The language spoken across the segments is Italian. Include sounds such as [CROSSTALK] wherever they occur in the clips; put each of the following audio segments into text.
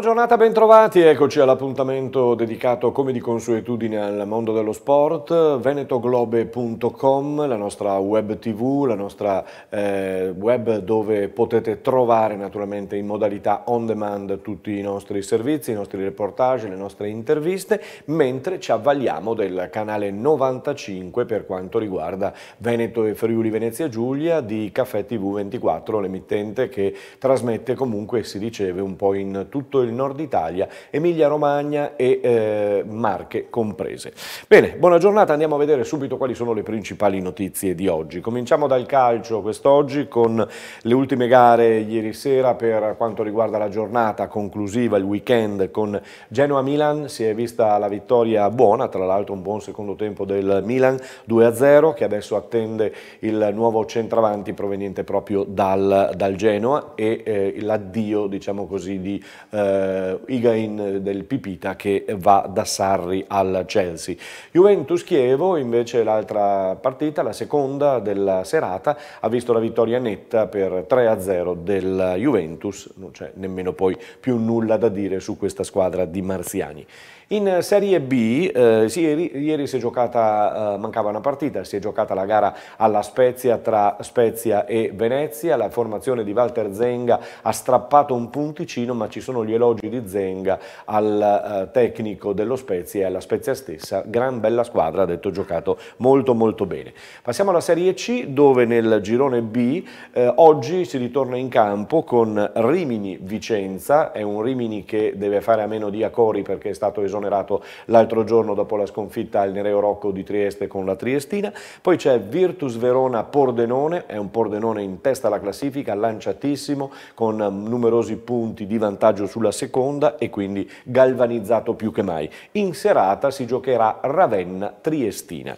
Buona giornata, bentrovati. Eccoci all'appuntamento dedicato come di consuetudine al mondo dello sport, venetoglobe.com, la nostra web tv, la nostra eh, web dove potete trovare naturalmente in modalità on demand tutti i nostri servizi, i nostri reportage, le nostre interviste, mentre ci avvaliamo del canale 95 per quanto riguarda Veneto e Friuli Venezia Giulia di Caffè TV 24, l'emittente che trasmette comunque, si riceve, un po' in tutto il il nord Italia, Emilia-Romagna e eh, Marche comprese. Bene, buona giornata, andiamo a vedere subito quali sono le principali notizie di oggi. Cominciamo dal calcio quest'oggi con le ultime gare ieri sera per quanto riguarda la giornata conclusiva, il weekend con Genoa-Milan, si è vista la vittoria buona, tra l'altro un buon secondo tempo del Milan, 2-0 che adesso attende il nuovo centravanti proveniente proprio dal, dal Genoa e eh, l'addio diciamo così di eh, eh, Igain eh, del Pipita che va da Sarri al Chelsea. Juventus-Chievo invece l'altra partita, la seconda della serata, ha visto la vittoria netta per 3-0 del Juventus, non c'è nemmeno poi più nulla da dire su questa squadra di Marziani. In Serie B, eh, sì, ieri, ieri, si è giocata, eh, mancava una partita, si è giocata la gara alla Spezia tra Spezia e Venezia, la formazione di Walter Zenga ha strappato un punticino ma ci sono gli elogi di Zenga al eh, tecnico dello Spezia e alla Spezia stessa, gran bella squadra, ha detto giocato molto molto bene. Passiamo alla Serie C dove nel girone B eh, oggi si ritorna in campo con Rimini Vicenza, è un Rimini che deve fare a meno di Acori perché è stato esonerato esonerato l'altro giorno dopo la sconfitta al Nereo Rocco di Trieste con la Triestina. Poi c'è Virtus Verona Pordenone, è un Pordenone in testa alla classifica, lanciatissimo, con numerosi punti di vantaggio sulla seconda e quindi galvanizzato più che mai. In serata si giocherà Ravenna Triestina.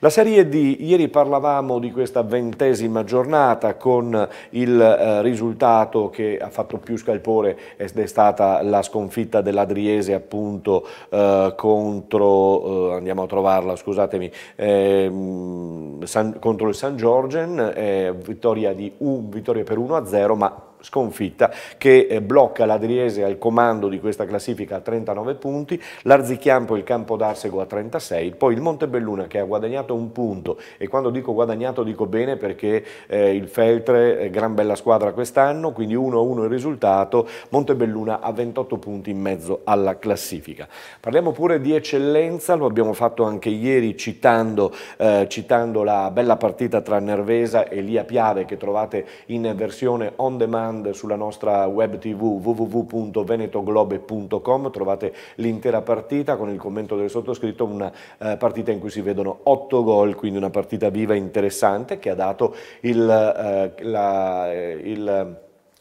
La Serie D, ieri parlavamo di questa ventesima giornata con il eh, risultato che ha fatto più scalpore ed è stata la sconfitta dell'Adriese appunto eh, contro, eh, andiamo a trovarla scusatemi, ehm, San, contro il San Giorgen, eh, vittoria, di, uh, vittoria per 1-0 ma sconfitta che eh, blocca l'Adriese al comando di questa classifica a 39 punti, l'Arzichiampo e il Campo d'Arsego a 36, poi il Montebelluna che ha guadagnato un punto e quando dico guadagnato dico bene perché eh, il Feltre è eh, gran bella squadra quest'anno, quindi 1-1 il risultato, Montebelluna a 28 punti in mezzo alla classifica. Parliamo pure di eccellenza, lo abbiamo fatto anche ieri citando, eh, citando la bella partita tra Nervesa e Lia Piave che trovate in versione on demand stand sulla nostra web tv www.venetoglobe.com, trovate l'intera partita con il commento del sottoscritto, una eh, partita in cui si vedono otto gol, quindi una partita viva e interessante che ha dato il... Eh, la, eh, il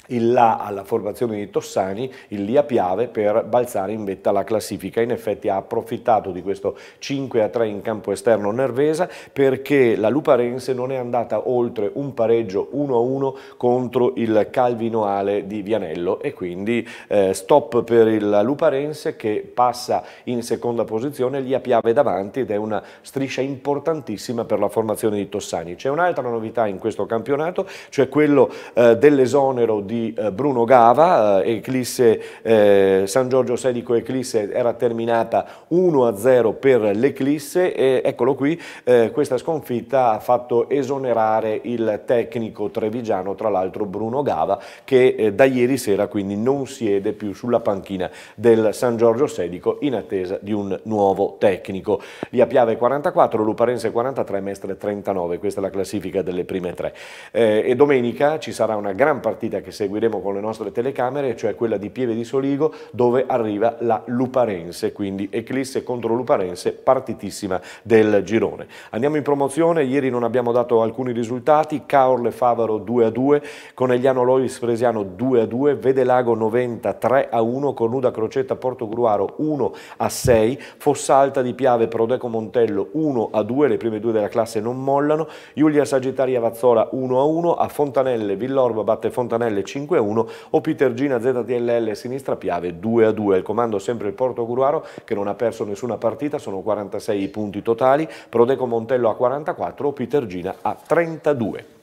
il là alla formazione di Tossani, il Lia Piave per balzare in vetta alla classifica. In effetti ha approfittato di questo 5 a 3 in campo esterno Nervesa perché la Luparense non è andata oltre un pareggio 1 a 1 contro il Calvinoale di Vianello e quindi eh, stop per il Luparense che passa in seconda posizione, lì a Piave davanti ed è una striscia importantissima per la formazione di Tossani. C'è un'altra novità in questo campionato, cioè quello eh, dell'esonero di di eh, Bruno Gava, eh, eclisse, eh, San Giorgio Sedico Eclisse era terminata 1-0 per l'Eclisse e eccolo qui, eh, questa sconfitta ha fatto esonerare il tecnico trevigiano, tra l'altro Bruno Gava, che eh, da ieri sera quindi non siede più sulla panchina del San Giorgio Sedico in attesa di un nuovo tecnico. Lia Piave 44, Luparense 43, Mestre 39, questa è la classifica delle prime tre. Eh, e domenica ci sarà una gran partita che segue seguiremo con le nostre telecamere, cioè quella di Pieve di Soligo dove arriva la Luparense, quindi eclisse contro Luparense, partitissima del girone. Andiamo in promozione, ieri non abbiamo dato alcuni risultati, Caorle Favaro 2 a 2, Conegliano Lois Fresiano 2 a 2, Vedelago 90 3 a 1, Cornuda Crocetta Porto Gruaro 1 a 6, Fossalta di Piave Prodeco Montello 1 a 2, le prime due della classe non mollano, Giulia Sagittaria Vazzola 1 a 1, a Fontanelle Villorba batte Fontanelle 5 5-1 o Pitergina ZTLL Sinistra Piave 2-2. Il comando sempre il Porto Guruaro che non ha perso nessuna partita, sono 46 i punti totali, Prodeco Montello a 44 o Pitergina a 32.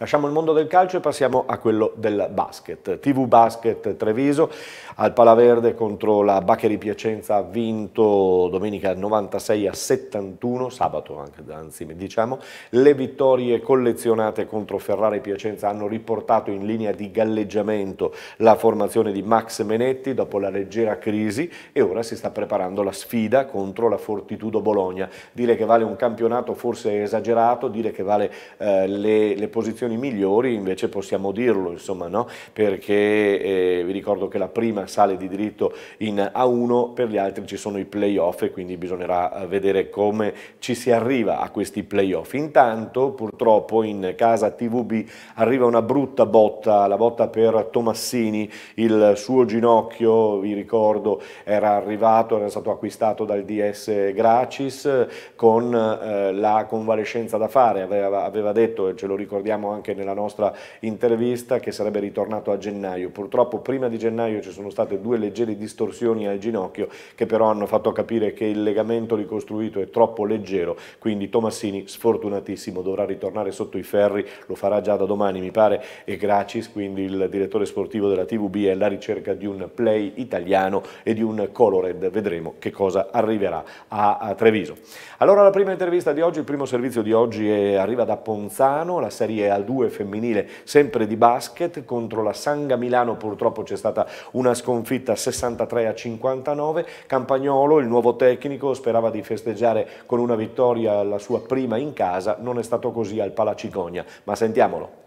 Lasciamo il mondo del calcio e passiamo a quello del basket. TV Basket Treviso al Palaverde contro la Baccheri Piacenza ha vinto domenica 96 a 71, sabato anche, anzi diciamo. Le vittorie collezionate contro Ferrari e Piacenza hanno riportato in linea di galleggiamento la formazione di Max Menetti dopo la leggera crisi e ora si sta preparando la sfida contro la Fortitudo Bologna. Dire che vale un campionato forse esagerato, dire che vale eh, le, le posizioni condizioni migliori invece possiamo dirlo, insomma, no? perché eh, vi ricordo che la prima sale di diritto in A1, per gli altri ci sono i playoff e quindi bisognerà eh, vedere come ci si arriva a questi playoff. Intanto purtroppo in casa TVB arriva una brutta botta, la botta per Tomassini, il suo ginocchio, vi ricordo, era arrivato, era stato acquistato dal DS Gracis eh, con eh, la convalescenza da fare, aveva, aveva detto, e ce lo ricordiamo anche anche nella nostra intervista, che sarebbe ritornato a gennaio. Purtroppo prima di gennaio ci sono state due leggere distorsioni al ginocchio che però hanno fatto capire che il legamento ricostruito è troppo leggero, quindi Tomassini sfortunatissimo dovrà ritornare sotto i ferri, lo farà già da domani mi pare, e Gracis, quindi il direttore sportivo della TVB, è alla ricerca di un play italiano e di un colored, vedremo che cosa arriverà a Treviso. Allora la prima intervista di oggi, il primo servizio di oggi è, arriva da Ponzano, la serie è al 2 femminile, sempre di basket, contro la Sanga Milano purtroppo c'è stata una sconfitta 63 a 59, Campagnolo, il nuovo tecnico, sperava di festeggiare con una vittoria la sua prima in casa, non è stato così al Palacigogna ma sentiamolo.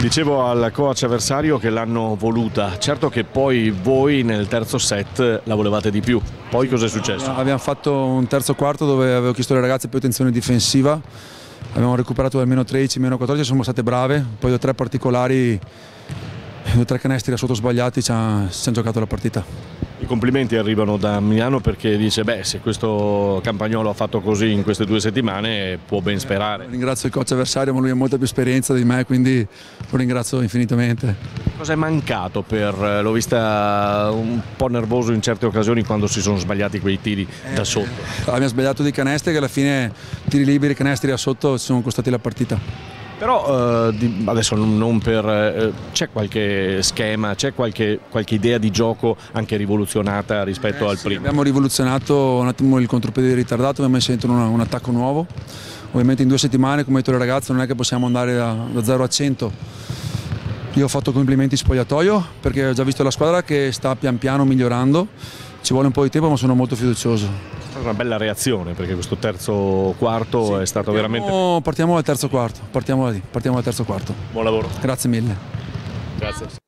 Dicevo al coach avversario che l'hanno voluta, certo che poi voi nel terzo set la volevate di più, poi cosa è successo? Abbiamo fatto un terzo quarto dove avevo chiesto alle ragazze più attenzione difensiva abbiamo recuperato dal meno 13, meno 14, sono state brave, poi due o tre particolari, due o tre canestri da sotto sbagliati ci hanno, ci hanno giocato la partita. I complimenti arrivano da Milano perché dice beh se questo campagnolo ha fatto così in queste due settimane può ben sperare. Eh, ringrazio il coach avversario ma lui ha molta più esperienza di me quindi lo ringrazio infinitamente. Cosa è mancato per, eh, l'ho vista un po' nervoso in certe occasioni quando si sono sbagliati quei tiri eh, da sotto? Abbiamo ah, sbagliato dei canestri che alla fine tiri liberi, canestri da sotto ci sono costati la partita. Però eh, di, adesso non per... Eh, c'è qualche schema, c'è qualche, qualche, idea di gioco anche rivoluzionata rispetto eh, al sì, primo? Abbiamo rivoluzionato un attimo il contropiede ritardato, abbiamo messo dentro un, attacco nuovo. Ovviamente in due settimane, come ha detto il ragazzo, non è che possiamo andare da, da 0 a 100. Io ho fatto complimenti spogliatoio perché ho già visto la squadra che sta pian piano migliorando. Ci vuole un po' di tempo ma sono molto fiducioso una bella reazione perché questo terzo quarto sì, è stato partiamo, veramente... Partiamo dal terzo quarto, partiamo da lì, partiamo dal terzo quarto. Buon lavoro. Grazie mille. Grazie.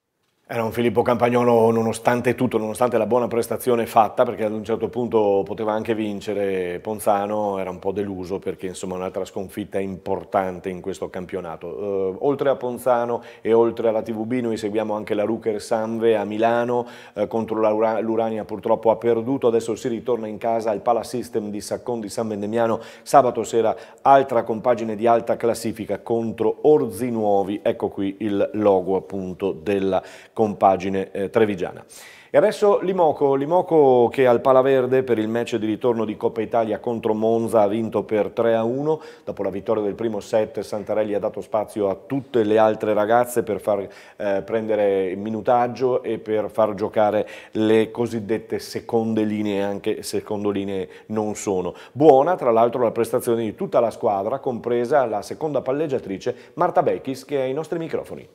Era un Filippo Campagnolo nonostante tutto, nonostante la buona prestazione fatta, perché ad un certo punto poteva anche vincere Ponzano, era un po' deluso perché insomma un'altra sconfitta importante in questo campionato. Uh, oltre a Ponzano e oltre alla TVB noi seguiamo anche la Rucker Sanve a Milano, uh, contro l'Urania purtroppo ha perduto, adesso si ritorna in casa al Pala System di Saccon di San Vendemiano, sabato sera altra compagine di alta classifica contro Orzi Nuovi, ecco qui il logo appunto della compagine compagine eh, trevigiana. E adesso Limoco, Limoco che al Palaverde per il match di ritorno di Coppa Italia contro Monza ha vinto per 3-1, dopo la vittoria del primo set Santarelli ha dato spazio a tutte le altre ragazze per far eh, prendere minutaggio e per far giocare le cosiddette seconde linee, anche secondo linee non sono. Buona tra l'altro la prestazione di tutta la squadra, compresa la seconda palleggiatrice Marta Becchis che è ai nostri microfoni.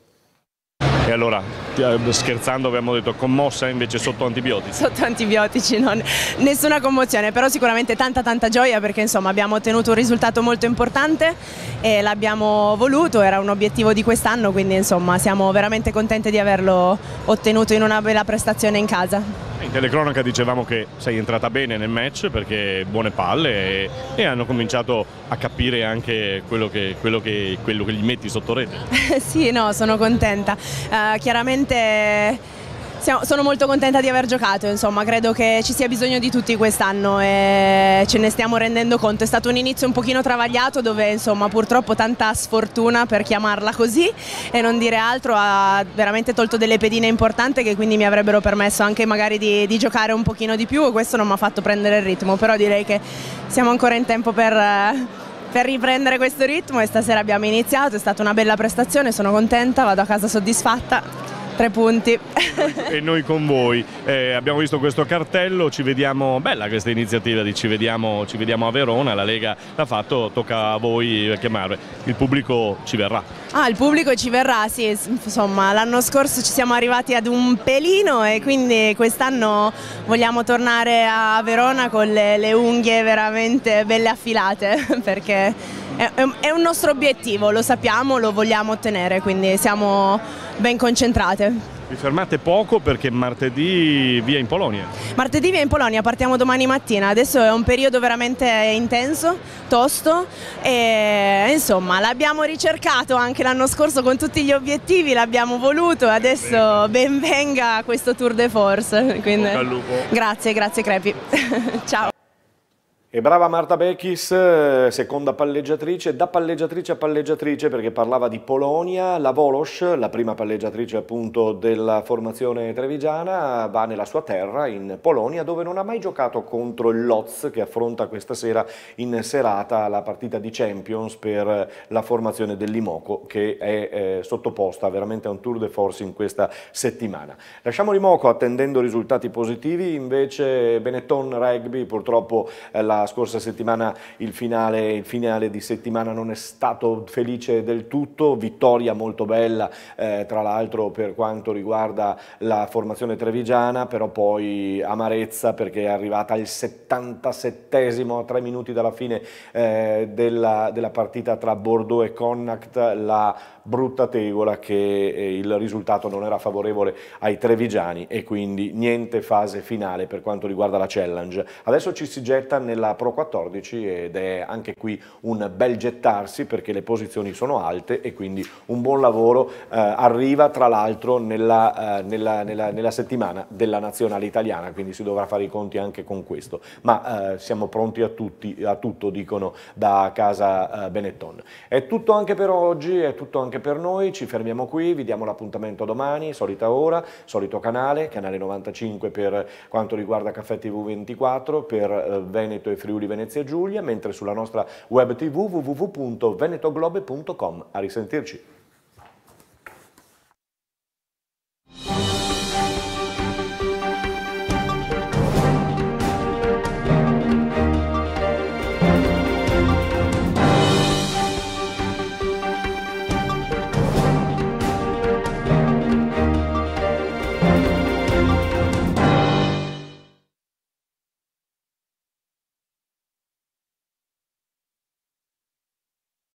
E allora, eh, scherzando abbiamo detto commossa invece sotto antibiotici. Sotto antibiotici, non, nessuna commozione, però sicuramente tanta tanta gioia perché insomma abbiamo ottenuto un risultato molto importante e l'abbiamo voluto, era un obiettivo di quest'anno, quindi insomma siamo veramente contenti di averlo ottenuto in una bella prestazione in casa. In telecronaca dicevamo che sei entrata bene nel match perché buone palle e, e hanno cominciato a capire anche quello che, quello che, quello che gli metti sotto rete. [LAUGHS] sì, no, sono contenta. Uh, chiaramente sono molto contenta di aver giocato, insomma, credo che ci sia bisogno di tutti quest'anno e ce ne stiamo rendendo conto. È stato un inizio un pochino travagliato dove insomma, purtroppo tanta sfortuna per chiamarla così e non dire altro ha veramente tolto delle pedine importanti che quindi mi avrebbero permesso anche magari di, di giocare un pochino di più e questo non mi ha fatto prendere il ritmo, però direi che siamo ancora in tempo per per riprendere questo ritmo e stasera abbiamo iniziato, è stata una bella prestazione, sono contenta, vado a casa soddisfatta tre punti. E noi con voi. Eh, abbiamo visto questo cartello, ci vediamo, bella questa iniziativa di ci vediamo, ci vediamo a Verona, la Lega l'ha fatto, tocca a voi chiamare. Il pubblico ci verrà. Ah, il pubblico ci verrà, sì, insomma l'anno scorso ci siamo arrivati ad un pelino e quindi quest'anno vogliamo tornare a Verona con le, le unghie veramente belle affilate [LAUGHS] perché è, è un nostro obiettivo, lo sappiamo, lo vogliamo ottenere, quindi siamo ben concentrate. Vi fermate poco perché martedì via in Polonia. Martedì via in Polonia, partiamo domani mattina. Adesso è un periodo veramente intenso, tosto e insomma l'abbiamo ricercato anche l'anno scorso con tutti gli obiettivi, l'abbiamo voluto e adesso ben venga questo tour de force. Quindi... Grazie, grazie Crepi. [LAUGHS] Ciao. E brava Marta Bekis, eh, seconda palleggiatrice, da palleggiatrice a palleggiatrice perché parlava di Polonia, la Volos, la prima palleggiatrice appunto della formazione trevigiana, va nella sua terra in Polonia dove non ha mai giocato contro il Loz che affronta questa sera in serata la partita di Champions per la formazione dell'Imoco che è eh, sottoposta veramente a un tour de force in questa settimana. Lasciamo l'Imoco attendendo risultati positivi, invece Benetton Rugby purtroppo eh, la scorsa settimana il finale, il finale, di settimana non è stato felice del tutto, vittoria molto bella eh, tra l'altro per quanto riguarda la formazione trevigiana, però poi amarezza perché è arrivata al 77esimo a tre minuti dalla fine eh, della, della partita tra Bordeaux e Connacht, la brutta tegola che eh, il risultato non era favorevole ai trevigiani e quindi niente fase finale per quanto riguarda la challenge. Adesso ci si getta nella Pro 14 ed è anche qui un bel gettarsi perché le posizioni sono alte e quindi un buon lavoro eh, arriva tra l'altro nella, eh, nella, nella, nella, settimana della nazionale italiana, quindi si dovrà fare i conti anche con questo, ma eh, siamo pronti a, tutti, a, tutto dicono da casa eh, Benetton. È tutto anche per oggi, è tutto anche per noi, ci fermiamo qui, vi diamo l'appuntamento domani, solita ora, solito canale, canale 95 per quanto riguarda Caffè TV24, per eh, Veneto e Friuli Venezia Giulia, mentre sulla nostra web tv www.venetoglobe.com. A risentirci.